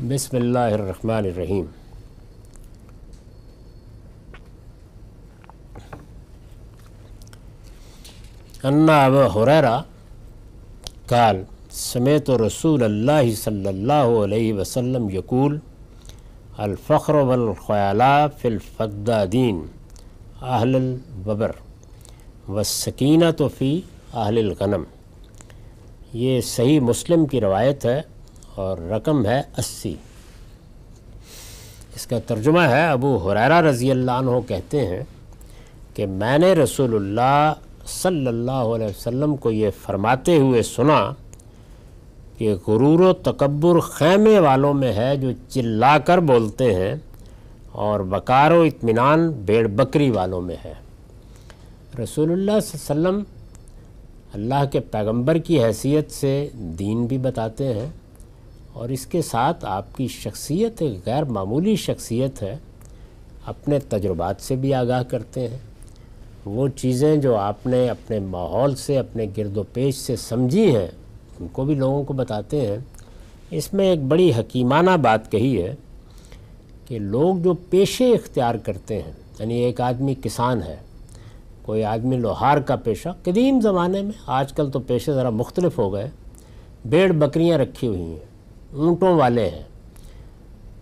बिसमीम अन्ना अब हुररा काल समेत रसूल अल्लाह सल्लल्लाहु अलैहि वसल्लम यकूल अलफ़्र वलख्याला फ़िलफ़द्दादीन आहलबर वसकीना तो फ़ी आहलगनम ये सही मुस्लिम की रवायत है और रकम है अस्सी इसका तर्जुमा है अबू हुरैरा रज़ी अल्लाह कहते हैं कि मैंने रसूलुल्लाह सल्लल्लाहु अलैहि वसल्लम को ये फरमाते हुए सुना कि गुरूर तकबर ख़ैमे वालों में है जो चिल्ला कर बोलते हैं और बकार इत्मीनान भेड़ बकरी वालों में है रसूलुल्लाह वसल्लम अल्लाह के पैगंबर की हैसियत से दीन भी बताते हैं और इसके साथ आपकी शख्सियत एक गैर मामूली शख्सियत है अपने तजुर्बात से भी आगाह करते हैं वो चीज़ें जो आपने अपने माहौल से अपने गिरद पेश से समझी हैं उनको भी लोगों को बताते हैं इसमें एक बड़ी हकीमाना बात कही है कि लोग जो पेशे इख्तियार करते हैं यानी एक आदमी किसान है कोई आदमी लोहार का पेशा कदीम ज़माने में आजकल तो पेशे ज़रा मुख्तलिफ हो गए भेड़ बकरियाँ रखी हुई हैं ऊँटों वाले हैं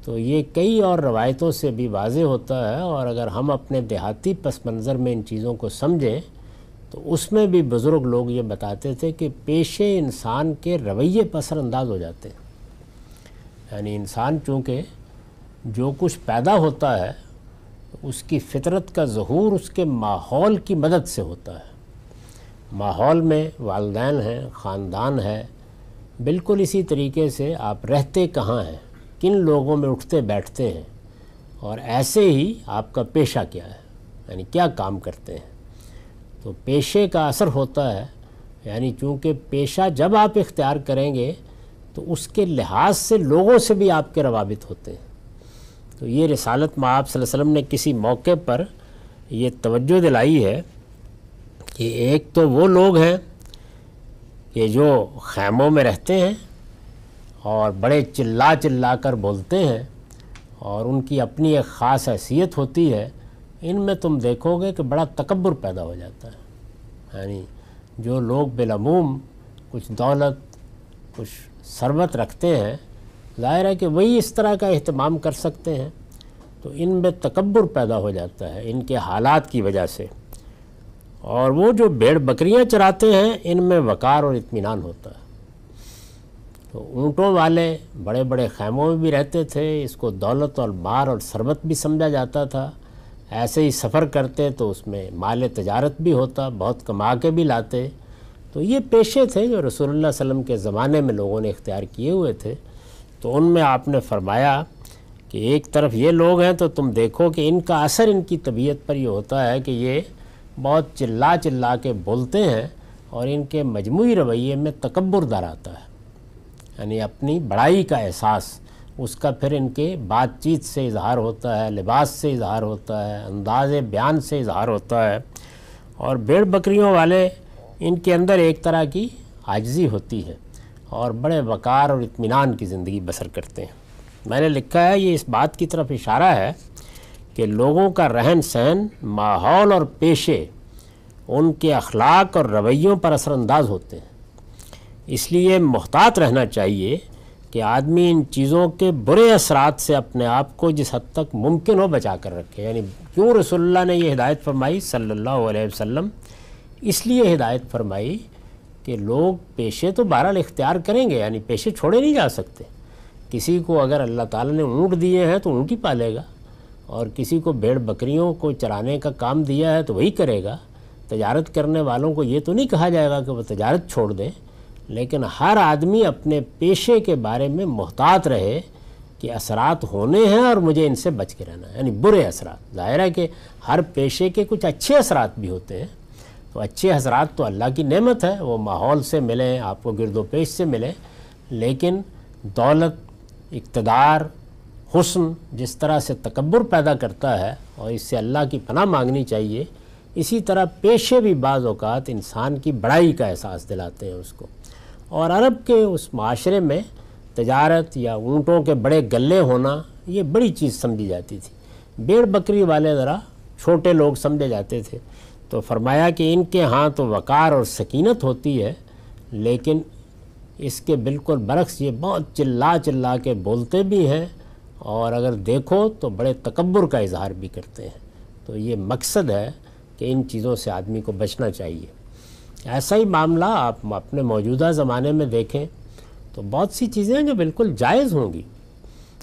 तो ये कई और रवायतों से भी वाज होता है और अगर हम अपने देहाती पस मंज़र में इन चीज़ों को समझें तो उसमें भी बुज़ुर्ग लोग ये बताते थे कि पेशे इंसान के रवैये पसरअंदाज हो जाते हैं यानी इंसान चूँकि जो कुछ पैदा होता है उसकी फितरत का जहूर उसके माहौल की मदद से होता है माहौल में वालदेन हैं ख़ानदान है बिल्कुल इसी तरीके से आप रहते कहाँ हैं किन लोगों में उठते बैठते हैं और ऐसे ही आपका पेशा क्या है यानी क्या काम करते हैं तो पेशे का असर होता है यानी चूँकि पेशा जब आप इख्तियार करेंगे तो उसके लिहाज से लोगों से भी आपके रवाबित होते हैं तो ये रसालत माँ वसल्लम ने किसी मौके पर ये तवज्जो दिलाई है कि एक तो वो लोग हैं ये जो खैमों में रहते हैं और बड़े चिल्ला चिल्ला कर बोलते हैं और उनकी अपनी एक ख़ास हैसियत होती है इनमें तुम देखोगे कि बड़ा तकबर पैदा हो जाता है यानी जो लोग बिलमूम कुछ दौलत कुछ शरबत रखते हैं ज़ाहिर है कि वही इस तरह का अहतमाम कर सकते हैं तो इन में तकबर पैदा हो जाता है इनके हालात की वजह से और वो जो भेड़ बकरियां चराते हैं इनमें वक़ार और इत्मीनान होता है तो ऊँटों वाले बड़े बड़े खैमों में भी रहते थे इसको दौलत और मार और शरबत भी समझा जाता था ऐसे ही सफ़र करते तो उसमें माल तजारत भी होता बहुत कमा के भी लाते तो ये पेशे थे जो रसूलुल्लाह वसम के ज़माने में लोगों ने इख्तियार किए हुए थे तो उनमें आपने फरमाया कि एक तरफ ये लोग हैं तो तुम देखो कि इनका असर इनकी तबीयत पर ये होता है कि ये बहुत चिल्ला चिल्ला के बोलते हैं और इनके मजमू रवैये में तकबर दर आता है यानी अपनी बड़ाई का एहसास उसका फिर इनके बातचीत से इजहार होता है लिबास से इजहार होता है अंदाज बयान से इजहार होता है और भेड़ बकरियों वाले इनके अंदर एक तरह की आजजी होती है और बड़े वक़ार और इत्मीनान की ज़िंदगी बसर करते हैं मैंने लिखा है ये इस बात की तरफ इशारा है कि लोगों का रहन सहन माहौल और पेशे उनके अखलाक और रवैयों पर असरानंदाज होते हैं इसलिए मोहतात रहना चाहिए कि आदमी इन चीज़ों के बुरे असरात से अपने आप को जिस हद तक मुमकिन हो बचा कर रखे यानी क्यों रसोल्ला ने यह हिदायत फरमाई सल्लल्लाहु अलैहि वसल्लम इसलिए हिदायत फरमाई कि लोग पेशे तो बहरहाल इख्तियार करेंगे यानी पेशे छोड़े नहीं जा सकते किसी को अगर अल्लाह ताला ने ऊँट दिए हैं तो ऊँट ही पालेगा और किसी को भेड़ बकरियों को चराने का काम दिया है तो वही करेगा तजारत करने वालों को ये तो नहीं कहा जाएगा कि वो तजारत छोड़ दें लेकिन हर आदमी अपने पेशे के बारे में मोहतात रहे कि असरात होने हैं और मुझे इनसे बच के रहना है यानी बुरे असरात ज़ाहिर है कि हर पेशे के कुछ अच्छे असरात भी होते हैं तो अच्छे असरात तो अल्लाह की नेमत है वो माहौल से मिलें आपको गिरदोपेश से मिलें लेकिन दौलत इकतदार हुसन जिस तरह से तकबर पैदा करता है और इससे अल्लाह की पनाह मांगनी चाहिए इसी तरह पेशे भी बाज़ अवत इंसान की बड़ाई का एहसास दिलाते हैं उसको और अरब के उस माशरे में तजारत या ऊँटों के बड़े गले होना ये बड़ी चीज़ समझी जाती थी भेड़ बकरी वाले ज़रा छोटे लोग समझे जाते थे तो फरमाया कि इनके यहाँ तो वक़ार और सकीनत होती है लेकिन इसके बिल्कुल बरक्स ये बहुत चिल्ला चिल्ला के बोलते भी हैं और अगर देखो तो बड़े तकबर का इजहार भी करते हैं तो ये मकसद है कि इन चीज़ों से आदमी को बचना चाहिए ऐसा ही मामला आप अपने मौजूदा ज़माने में देखें तो बहुत सी चीज़ें हैं जो बिल्कुल जायज़ होंगी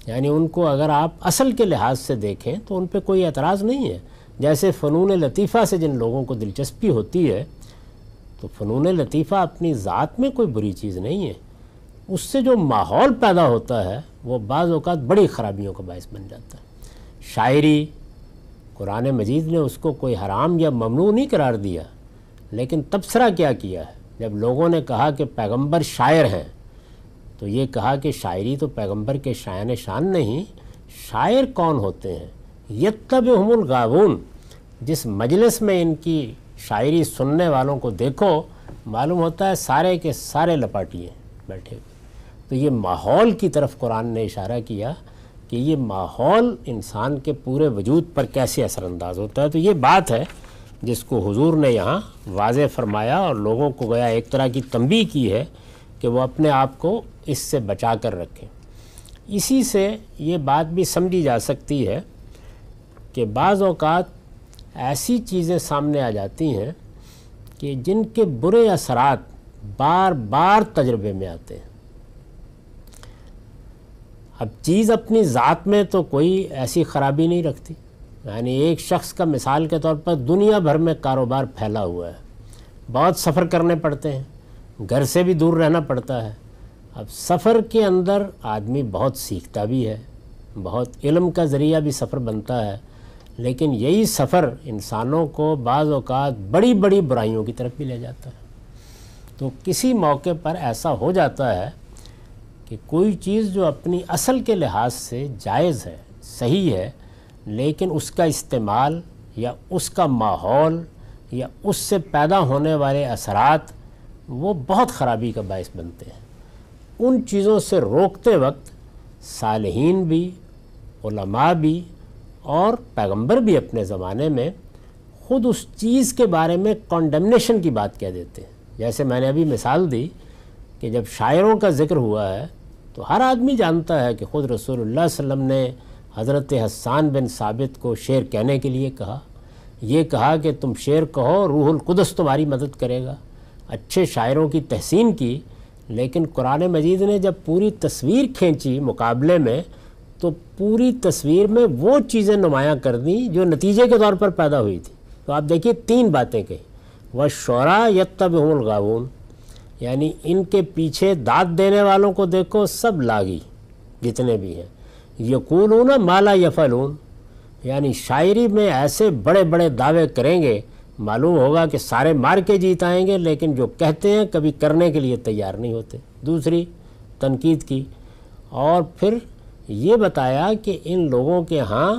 यानी उनको अगर आप असल के लिहाज से देखें तो उन पर कोई एतराज़ नहीं है जैसे फ़नून लतीफ़ा से जिन लोगों को दिलचस्पी होती है तो फ़नून लतीफ़ा अपनी ज़ात में कोई बुरी चीज़ नहीं है उससे जो माहौल पैदा होता है वो बाज़ अवत बड़ी ख़राबियों का बायस बन जाता है शायरी कुरान मजीद ने उसको कोई हराम या ममनू नहीं करार दिया लेकिन तबसरा क्या किया है जब लोगों ने कहा कि पैगंबर शायर हैं तो ये कहा कि शायरी तो पैगंबर के शायन शान नहीं शायर कौन होते हैं यत्तब हमल गाबून जिस मजलिस में इनकी शायरी सुनने वालों को देखो मालूम होता है सारे के सारे लपाटिए बैठे तो ये माहौल की तरफ कुरान ने इशारा किया कि ये माहौल इंसान के पूरे वजूद पर कैसे असरानंदाज होता है तो ये बात है जिसको हुजूर ने यहाँ वाज फरमाया और लोगों को गया एक तरह की तंबी की है कि वो अपने आप को इससे बचा कर रखें इसी से ये बात भी समझी जा सकती है कि बाज़ ऐसी चीज़ें सामने आ जाती हैं कि जिनके बुरे असरात बार बार तजर्बे में आते हैं अब चीज़ अपनी ज़ात में तो कोई ऐसी ख़राबी नहीं रखती यानी एक शख्स का मिसाल के तौर पर दुनिया भर में कारोबार फैला हुआ है बहुत सफ़र करने पड़ते हैं घर से भी दूर रहना पड़ता है अब सफ़र के अंदर आदमी बहुत सीखता भी है बहुत इलम का ज़रिया भी सफ़र बनता है लेकिन यही सफ़र इंसानों को बाज़ बड़ी बड़ी बुराइयों की तरफ भी ले जाता है तो किसी मौके पर ऐसा हो जाता है कि कोई चीज़ जो अपनी असल के लिहाज से जायज़ है सही है लेकिन उसका इस्तेमाल या उसका माहौल या उससे पैदा होने वाले असरात वो बहुत ख़राबी का बायस बनते हैं उन चीज़ों से रोकते वक्त सालहीन भी उलमा भी और पैगंबर भी अपने ज़माने में ख़ुद उस चीज़ के बारे में कॉन्डमनेशन की बात कह देते हैं जैसे मैंने अभी मिसाल दी कि जब शायरों का ज़िक्र हुआ है तो हर आदमी जानता है कि ख़ुद रसूल वसम ने हज़रत हसान बिन साबित को शेर कहने के लिए कहा यह कहा कि तुम शेर कहो रूहुल कुदस तुम्हारी मदद करेगा अच्छे शायरों की तहसीन की लेकिन कुरान मजीद ने जब पूरी तस्वीर खींची मुकाबले में तो पूरी तस्वीर में वो चीज़ें नुमायाँ कर दी जो नतीजे के तौर पर पैदा हुई थी तो आप देखिए तीन बातें कहीं व शरा यत्तबहुल गावून यानी इनके पीछे दाद देने वालों को देखो सब लागी जितने भी हैं न माला यफलून यानी शायरी में ऐसे बड़े बड़े दावे करेंगे मालूम होगा कि सारे मार के जीत आएंगे लेकिन जो कहते हैं कभी करने के लिए तैयार नहीं होते दूसरी तनकीद की और फिर ये बताया कि इन लोगों के यहाँ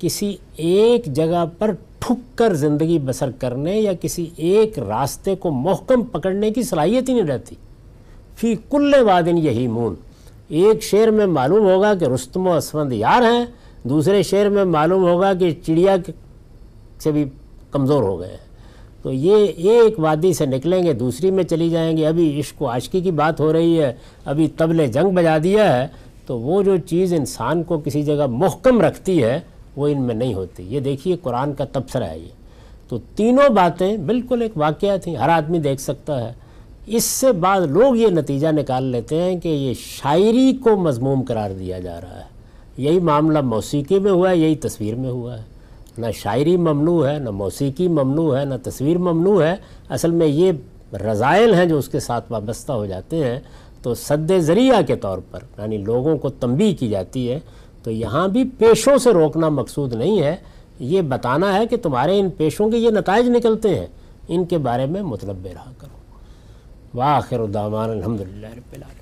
किसी एक जगह पर ठुक कर ज़िंदगी बसर करने या किसी एक रास्ते को मोहकम पकड़ने की सलाहियत ही नहीं रहती फी कुल्ले वादिन यही मून एक शेर में मालूम होगा कि रुस्तम असवंद यार हैं दूसरे शेर में मालूम होगा कि चिड़िया से भी कमज़ोर हो गए हैं तो ये एक वादी से निकलेंगे दूसरी में चली जाएंगे अभी इश्क आशकी की बात हो रही है अभी तबले जंग बजा दिया है तो वो जो चीज़ इंसान को किसी जगह मोहकम रखती है वो इनमें नहीं होती ये देखिए कुरान का तबसरा है ये तो तीनों बातें बिल्कुल एक वाक़ थी हर आदमी देख सकता है इससे बाद लोग ये नतीजा निकाल लेते हैं कि ये शायरी को मजमूम करार दिया जा रहा है यही मामला मौसीकी में हुआ है यही तस्वीर में हुआ है ना शायरी ममनू है ना मौसीकी ममनू है ना तस्वीर ममनू है असल में ये रज़ाइल हैं जो उसके साथ वाबस्ता हो जाते हैं तो सद ज़रिया के तौर पर यानी लोगों को तंबी की जाती है तो यहाँ भी पेशों से रोकना मकसूद नहीं है ये बताना है कि तुम्हारे इन पेशों के ये नतज निकलते हैं इनके बारे में मतलब रहा करो वाखिर उदामान अलहमदिल्ला